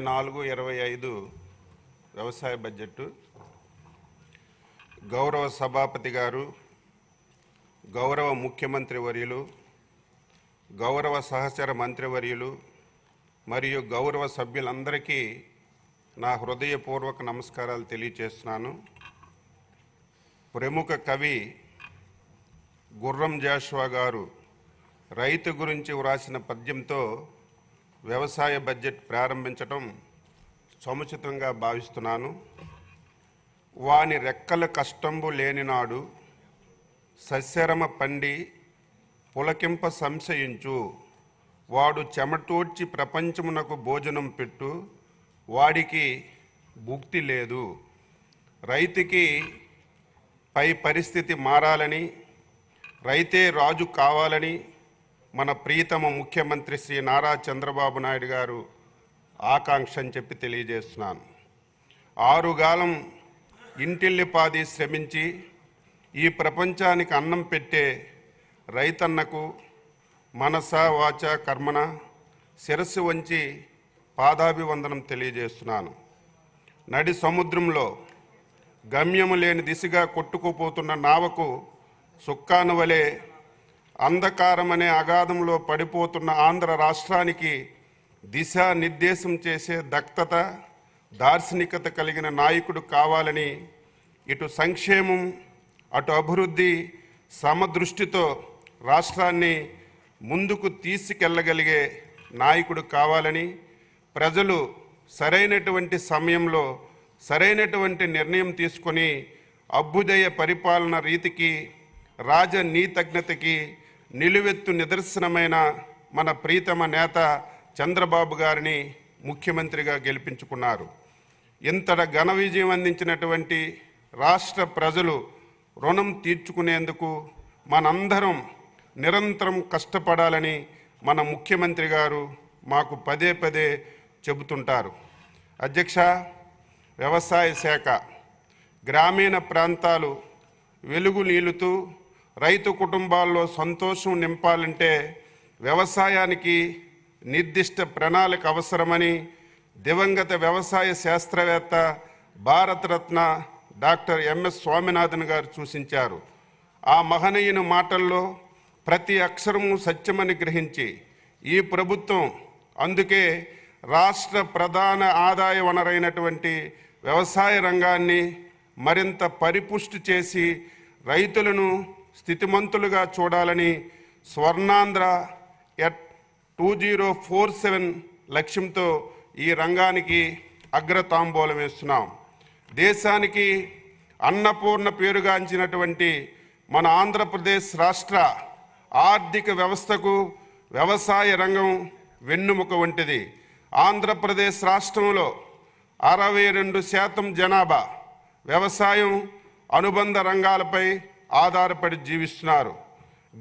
ఇరవై నాలుగు ఇరవై ఐదు వ్యవసాయ బడ్జెట్ గౌరవ సభాపతి గారు గౌరవ ముఖ్యమంత్రి వర్యులు గౌరవ సహచర మంత్రివర్యులు మరియు గౌరవ సభ్యులందరికీ నా హృదయపూర్వక నమస్కారాలు తెలియచేస్తున్నాను ప్రముఖ కవి గుర్రం జాషువా గారు రైతు గురించి వ్రాసిన పద్యంతో వ్యవసాయ బడ్జెట్ ప్రారంభించటం సముచితంగా భావిస్తున్నాను వాని రెక్కల కష్టంబు లేని నాడు సస్యరమ పండి పులకింప సంశయించు వాడు చెమటూడ్చి ప్రపంచమునకు భోజనం పెట్టు వాడికి భుక్తి లేదు రైతుకి పై పరిస్థితి మారాలని రైతే రాజు కావాలని మన ప్రీతమ ముఖ్యమంత్రి శ్రీ నారా చంద్రబాబు నాయుడు గారు ఆకాంక్ష అని చెప్పి తెలియజేస్తున్నాను ఆరుగాలం ఇంటిల్లిపాది శ్రమించి ఈ ప్రపంచానికి అన్నం పెట్టే రైతన్నకు మనస వాచ కర్మన శిరస్సు వంచి పాదాభివందనం తెలియజేస్తున్నాను నడి సముద్రంలో గమ్యము లేని దిశగా కొట్టుకుపోతున్న నావకు సుక్కాను వలె అంధకారమనే అగాధంలో పడిపోతున్న ఆంధ్ర రాష్ట్రానికి దిశానిర్దేశం చేసే దక్తత దార్శనికత కలిగిన నాయకుడు కావాలని ఇటు సంక్షేమం అటు అభివృద్ధి సమదృష్టితో రాష్ట్రాన్ని ముందుకు తీసుకెళ్ళగలిగే నాయకుడు కావాలని ప్రజలు సరైనటువంటి సమయంలో సరైనటువంటి నిర్ణయం తీసుకొని అభ్యుదయ పరిపాలన రీతికి రాజనీతజ్ఞతకి నిలువెత్తు నిదర్శనమైన మన ప్రీతమ నేత చంద్రబాబు గారిని ముఖ్యమంత్రిగా గెలిపించుకున్నారు ఇంతట ఘన విజయం అందించినటువంటి రాష్ట్ర ప్రజలు రుణం తీర్చుకునేందుకు మనందరం నిరంతరం కష్టపడాలని మన ముఖ్యమంత్రి గారు మాకు పదే పదే చెబుతుంటారు అధ్యక్ష వ్యవసాయ శాఖ గ్రామీణ ప్రాంతాలు వెలుగు నీళ్ళుతూ రైతు కుటుంబాల్లో సంతోషం నింపాలంటే వ్యవసాయానికి నిర్దిష్ట ప్రణాళిక అవసరమని దివంగత వ్యవసాయ శాస్త్రవేత్త భారతరత్న డాక్టర్ ఎంఎస్ స్వామినాథన్ గారు సూచించారు ఆ మహనీయుని మాటల్లో ప్రతి అక్షరము సత్యమని గ్రహించి ఈ ప్రభుత్వం అందుకే రాష్ట్ర ప్రధాన ఆదాయ వనరైనటువంటి వ్యవసాయ రంగాన్ని మరింత పరిపుష్టి చేసి రైతులను స్థితిమంతులుగా చూడాలని Swarnandhra at two zero four seven లక్ష్యంతో ఈ రంగానికి అగ్రతాంబూలం వేస్తున్నాం దేశానికి అన్నపూర్ణ పేరుగాంచినటువంటి మన ఆంధ్రప్రదేశ్ రాష్ట్ర ఆర్థిక వ్యవస్థకు వ్యవసాయ రంగం వెన్నుముక వంటిది ఆంధ్రప్రదేశ్ రాష్ట్రంలో అరవై రెండు శాతం జనాభా వ్యవసాయం అనుబంధ రంగాలపై ఆధారపడి జీవిస్తున్నారు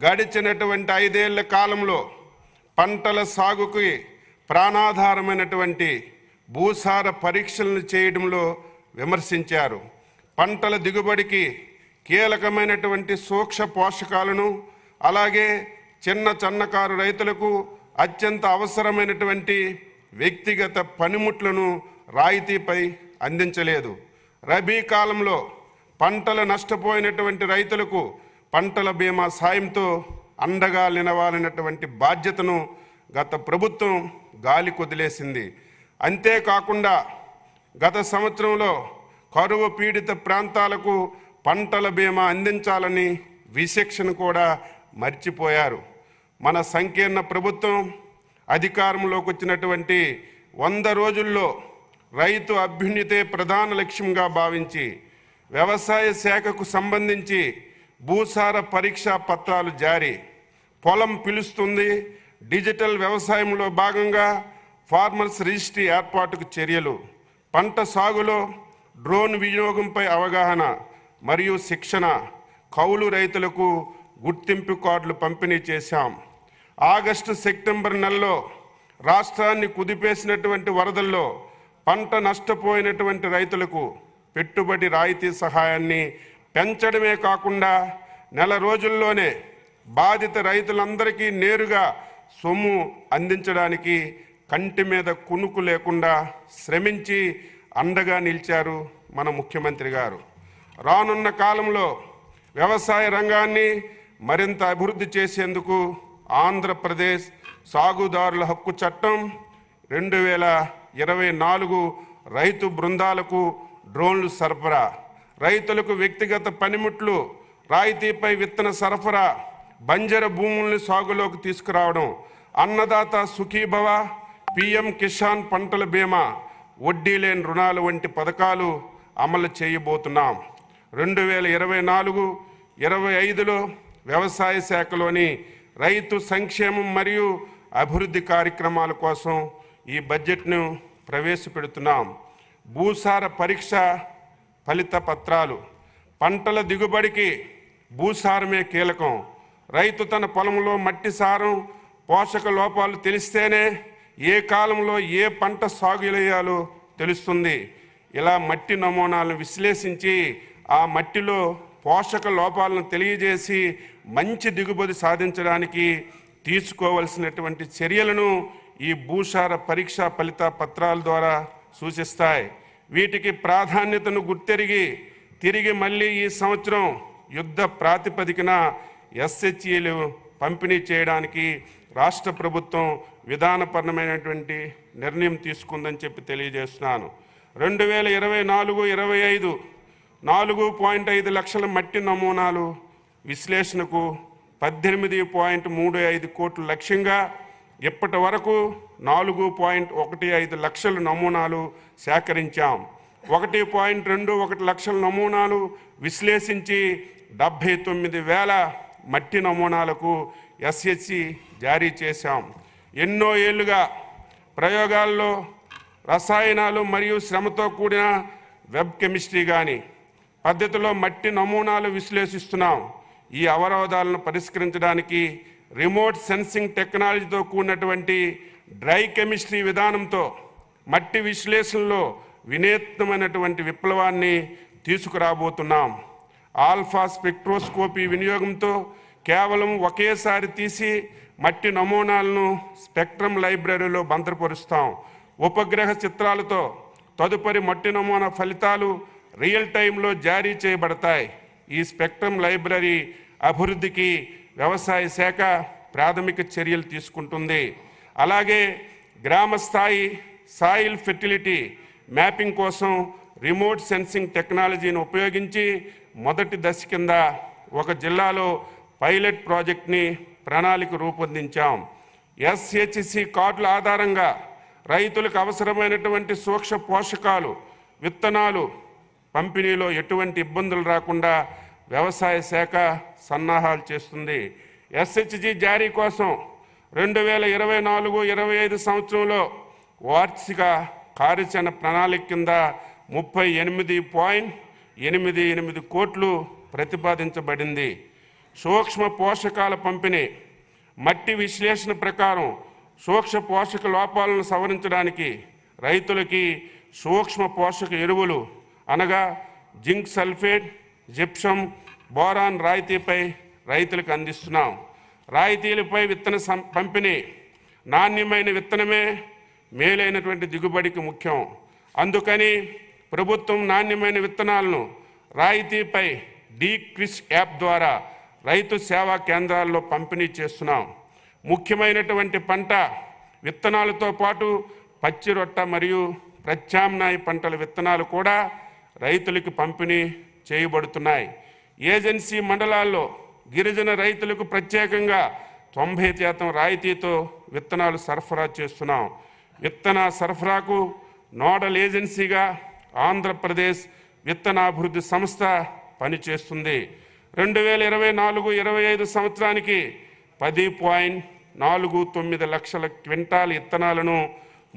గడిచినటువంటి ఐదేళ్ల కాలంలో పంటల సాగుకి ప్రాణాధారమైనటువంటి భూసార పరీక్షలను చేయడంలో విమర్శించారు పంటల దిగుబడికి కీలకమైనటువంటి సూక్ష్మ పోషకాలను అలాగే చిన్న చిన్నకారు రైతులకు అత్యంత అవసరమైనటువంటి వ్యక్తిగత పనిముట్లను రాయితీపై అందించలేదు రబీ కాలంలో పంటలు నష్టపోయినటువంటి రైతులకు పంటల బీమా సాయంతో అండగా నిలవాలనేటువంటి బాధ్యతను గత ప్రభుత్వం గాలి కొదిలేసింది అంతేకాకుండా గత సంవత్సరంలో కరువు పీడిత ప్రాంతాలకు పంటల బీమా అందించాలని విశిక్షణ కూడా మర్చిపోయారు మన సంకీర్ణ ప్రభుత్వం అధికారంలోకి వచ్చినటువంటి వంద రోజుల్లో రైతు అభ్యున్నతే ప్రధాన లక్ష్యంగా భావించి వ్యవసాయ శాఖకు సంబంధించి భూసార పరీక్షా పత్రాలు జారీ పొలం పిలుస్తుంది డిజిటల్ వ్యవసాయంలో భాగంగా ఫార్మర్స్ రిజిస్ట్రీ ఏర్పాటుకు చర్యలు పంట సాగులో డ్రోన్ వినియోగంపై అవగాహన మరియు శిక్షణ కౌలు రైతులకు గుర్తింపు కార్డులు పంపిణీ చేశాం ఆగస్టు సెప్టెంబర్ నెలలో రాష్ట్రాన్ని కుదిపేసినటువంటి వరదల్లో పంట నష్టపోయినటువంటి రైతులకు పెట్టుబడి రాయితీ సహాయాన్ని పెంచడమే కాకుండా నెల రోజుల్లోనే బాధిత రైతులందరికీ నేరుగా సొమ్ము అందించడానికి కంటి మీద కునుకు లేకుండా శ్రమించి అండగా నిలిచారు మన ముఖ్యమంత్రి గారు రానున్న కాలంలో వ్యవసాయ రంగాన్ని మరింత అభివృద్ధి చేసేందుకు ఆంధ్రప్రదేశ్ సాగుదారుల హక్కు చట్టం రెండు వేల ఇరవై నాలుగు రైతు బృందాలకు డ్రోన్లు సరఫరా రైతులకు వ్యక్తిగత పనిముట్లు రాయితీపై విత్తన సరఫరా బంజర భూముల్ని సాగులోకి తీసుకురావడం అన్నదాత సుఖీభవ పిఎం కిసాన్ పంటల బీమా వడ్డీ లేని రుణాలు వంటి పథకాలు అమలు చేయబోతున్నాం రెండు వేల ఇరవై నాలుగు ఇరవై ఐదులో వ్యవసాయ శాఖలోని రైతు సంక్షేమం మరియు అభివృద్ధి కార్యక్రమాల కోసం ఈ బడ్జెట్ను ప్రవేశపెడుతున్నాం భూసార పరీక్ష ఫలిత పత్రాలు పంటల దిగుబడికి భూసారమే కీలకం రైతు తన పొలంలో మట్టి సారం పోషక లోపాలు తెలిస్తేనే ఏ కాలంలో ఏ పంట సాగులేయాలో తెలుస్తుంది ఇలా మట్టి నమూనాలను విశ్లేషించి ఆ మట్టిలో పోషక లోపాలను తెలియజేసి మంచి దిగుబడి సాధించడానికి తీసుకోవలసినటువంటి చర్యలను ఈ భూసార పరీక్ష ఫలిత పత్రాల ద్వారా సూచిస్తాయి వీటికి ప్రాధాన్యతను గుర్తెరిగి తిరిగి మళ్ళీ ఈ సంవత్సరం యుద్ధ ప్రాతిపదికన ఎస్హెచ్ఈలు పంపిణీ చేయడానికి రాష్ట్ర ప్రభుత్వం విధానపరమైనటువంటి నిర్ణయం తీసుకుందని చెప్పి తెలియజేస్తున్నాను రెండు వేల ఇరవై నాలుగు ఇరవై ఐదు నాలుగు పాయింట్ ఐదు లక్షల మట్టి నమూనాలు విశ్లేషణకు పద్దెనిమిది పాయింట్ మూడు ఐదు కోట్ల లక్ష్యంగా ఇప్పటి వరకు నాలుగు పాయింట్ ఒకటి ఐదు లక్షల నమూనాలు సేకరించాం ఒకటి పాయింట్ రెండు ఒకటి లక్షల నమూనాలు విశ్లేషించి డెబ్భై తొమ్మిది వేల మట్టి నమూనాలకు ఎస్ఎస్సి జారీ చేశాం ఎన్నో ఏళ్ళుగా ప్రయోగాల్లో రసాయనాలు మరియు శ్రమతో కూడిన వెబ్ కెమిస్ట్రీ కానీ పద్ధతిలో మట్టి నమూనాలు విశ్లేషిస్తున్నాం ఈ అవరోధాలను పరిష్కరించడానికి రిమోట్ సెన్సింగ్ టెక్నాలజీతో కూడినటువంటి డ్రై కెమిస్ట్రీ విధానంతో మట్టి విశ్లేషణలో వినూత్నమైనటువంటి విప్లవాన్ని తీసుకురాబోతున్నాం ఆల్ఫా స్పెక్ట్రోస్కోపీ వినియోగంతో కేవలం ఒకేసారి తీసి మట్టి నమూనాలను స్పెక్ట్రమ్ లైబ్రరీలో భద్రపరుస్తాం ఉపగ్రహ చిత్రాలతో తదుపరి మట్టి నమూనా ఫలితాలు రియల్ టైంలో జారీ చేయబడతాయి ఈ స్పెక్ట్రమ్ లైబ్రరీ అభివృద్ధికి వ్యవసాయ శాఖ ప్రాథమిక చర్యలు తీసుకుంటుంది అలాగే గ్రామ స్థాయి సాయిల్ ఫెర్టిలిటీ మ్యాపింగ్ కోసం రిమోట్ సెన్సింగ్ టెక్నాలజీని ఉపయోగించి మొదటి దశ కింద ఒక జిల్లాలో పైలట్ ప్రాజెక్ట్ని ప్రణాళిక రూపొందించాం ఎస్హెచ్సి కార్డుల ఆధారంగా రైతులకు అవసరమైనటువంటి సూక్ష్మ పోషకాలు విత్తనాలు పంపిణీలో ఎటువంటి ఇబ్బందులు రాకుండా వ్యవసాయ శాఖ సన్నాహాలు చేస్తుంది ఎస్హెచ్జి జారీ కోసం రెండు వేల ఇరవై నాలుగు ఇరవై ఐదు సంవత్సరంలో వార్షిక కార్యాచరణ ప్రణాళిక కింద ముప్పై ఎనిమిది పాయింట్ ఎనిమిది ఎనిమిది కోట్లు ప్రతిపాదించబడింది సూక్ష్మ పోషకాల పంపిణీ మట్టి విశ్లేషణ ప్రకారం సూక్ష్మ పోషక లోపాలను సవరించడానికి రైతులకి సూక్ష్మ పోషక ఎరువులు అనగా జింక్ సల్ఫేట్ జిప్సం బోరాన్ రాయితీపై రైతులకు అందిస్తున్నాం రాయితీలపై విత్తన పంపిణీ నాణ్యమైన విత్తనమే మేలైనటువంటి దిగుబడికి ముఖ్యం అందుకని ప్రభుత్వం నాణ్యమైన విత్తనాలను రాయితీపై డీ క్రిస్ యాప్ ద్వారా రైతు సేవా కేంద్రాల్లో పంపిణీ చేస్తున్నాం ముఖ్యమైనటువంటి పంట విత్తనాలతో పాటు పచ్చిరొట్ట మరియు ప్రత్యామ్నాయ పంటల విత్తనాలు కూడా రైతులకు పంపిణీ చేయబడుతున్నాయి ఏజెన్సీ మండలాల్లో గిరిజన రైతులకు ప్రత్యేకంగా తొంభై శాతం రాయితీతో విత్తనాలు సరఫరా చేస్తున్నాం విత్తన సరఫరాకు నోడల్ ఏజెన్సీగా ఆంధ్రప్రదేశ్ విత్తనాభివృద్ధి సంస్థ పనిచేస్తుంది రెండు వేల ఇరవై నాలుగు ఇరవై ఐదు సంవత్సరానికి పది పాయింట్ నాలుగు తొమ్మిది లక్షల క్వింటాల్ విత్తనాలను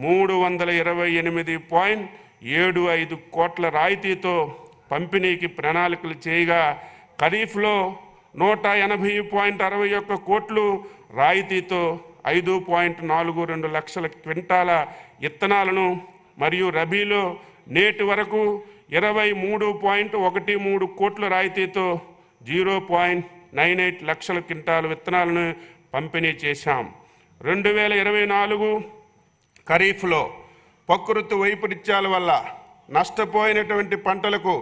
మూడు వందల ఇరవై ఎనిమిది పాయింట్ ఏడు ఐదు కోట్ల రాయితీతో పంపిణీకి ప్రణాళికలు చేయగా ఖరీఫ్లో నూట ఎనభై పాయింట్ అరవై ఒక్క కోట్లు రాయితీతో ఐదు పాయింట్ నాలుగు రెండు లక్షల క్వింటాల ఇత్తనాలను మరియు రబీలో నేటి వరకు ఇరవై మూడు పాయింట్ ఒకటి మూడు కోట్ల రాయితీతో జీరో పాయింట్ నైన్ ఎయిట్ లక్షల క్వింటాల విత్తనాలను పంపిణీ చేశాం రెండు వేల ఇరవై నాలుగు ఖరీఫ్లో ప్రకృతి వైపరీత్యాల వల్ల నష్టపోయినటువంటి పంటలకు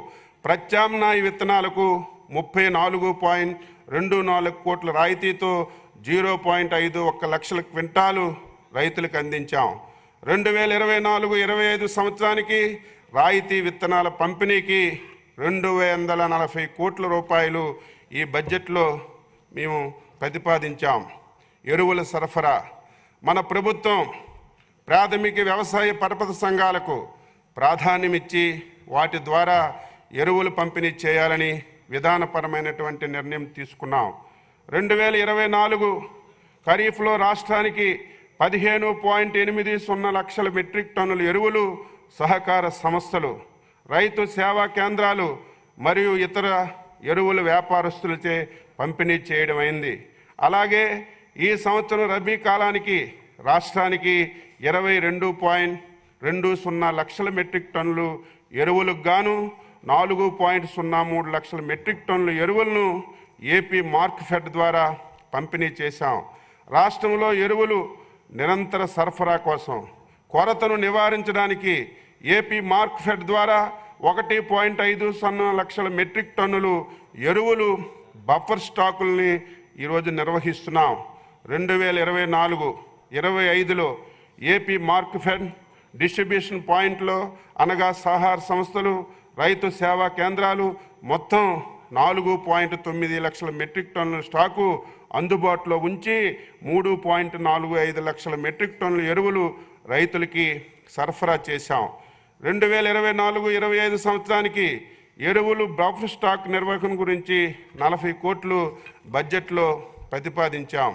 ప్రత్యామ్నాయ విత్తనాలకు ముప్పై నాలుగు పాయింట్ రెండు నాలుగు కోట్ల రాయితీతో జీరో పాయింట్ ఐదు ఒక్క లక్షల క్వింటాలు రైతులకు అందించాం రెండు వేల ఇరవై నాలుగు ఇరవై ఐదు సంవత్సరానికి రాయితీ విత్తనాల పంపిణీకి రెండు వందల నలభై కోట్ల రూపాయలు ఈ బడ్జెట్లో మేము ప్రతిపాదించాం ఎరువుల సరఫరా మన ప్రభుత్వం ప్రాథమిక వ్యవసాయ పరపతి సంఘాలకు ప్రాధాన్యమిచ్చి వాటి ద్వారా ఎరువులు పంపిణీ చేయాలని విధానపరమైనటువంటి నిర్ణయం తీసుకున్నాం రెండు వేల ఇరవై నాలుగు ఖరీఫ్లో రాష్ట్రానికి పదిహేను పాయింట్ ఎనిమిది సున్నా లక్షల మెట్రిక్ టన్నుల ఎరువులు సహకార సంస్థలు రైతు సేవా కేంద్రాలు మరియు ఇతర ఎరువుల వ్యాపారస్తులచే పంపిణీ చేయడం అయింది అలాగే ఈ సంవత్సరం రబీ కాలానికి రాష్ట్రానికి ఇరవై రెండు పాయింట్ రెండు సున్నా లక్షల మెట్రిక్ టన్నులు ఎరువులకు గాను నాలుగు పాయింట్ సున్నా మూడు లక్షల మెట్రిక్ టన్నుల ఎరువులను ఏపీ మార్క్ ఫెడ్ ద్వారా పంపిణీ చేశాం రాష్ట్రంలో ఎరువులు నిరంతర సరఫరా కోసం కొరతను నివారించడానికి ఏపీ మార్క్ ఫెడ్ ద్వారా ఒకటి పాయింట్ ఐదు సున్నా లక్షల మెట్రిక్ టన్నులు ఎరువులు బఫర్ స్టాకుల్ని ఈరోజు నిర్వహిస్తున్నాం రెండు వేల ఇరవై నాలుగు ఇరవై ఐదులో ఏపీ మార్క్ ఫెడ్ డిస్ట్రిబ్యూషన్ పాయింట్లు అనగా సహార సంస్థలు రైతు సేవా కేంద్రాలు మొత్తం నాలుగు పాయింట్ తొమ్మిది లక్షల మెట్రిక్ టన్నుల స్టాకు అందుబాటులో ఉంచి మూడు పాయింట్ నాలుగు ఐదు లక్షల మెట్రిక్ టన్నుల ఎరువులు రైతులకి సరఫరా చేశాం రెండు వేల ఇరవై నాలుగు ఇరవై ఐదు సంవత్సరానికి ఎరువులు బఫర్ స్టాక్ నిర్వహణ గురించి నలభై కోట్లు బడ్జెట్లో ప్రతిపాదించాం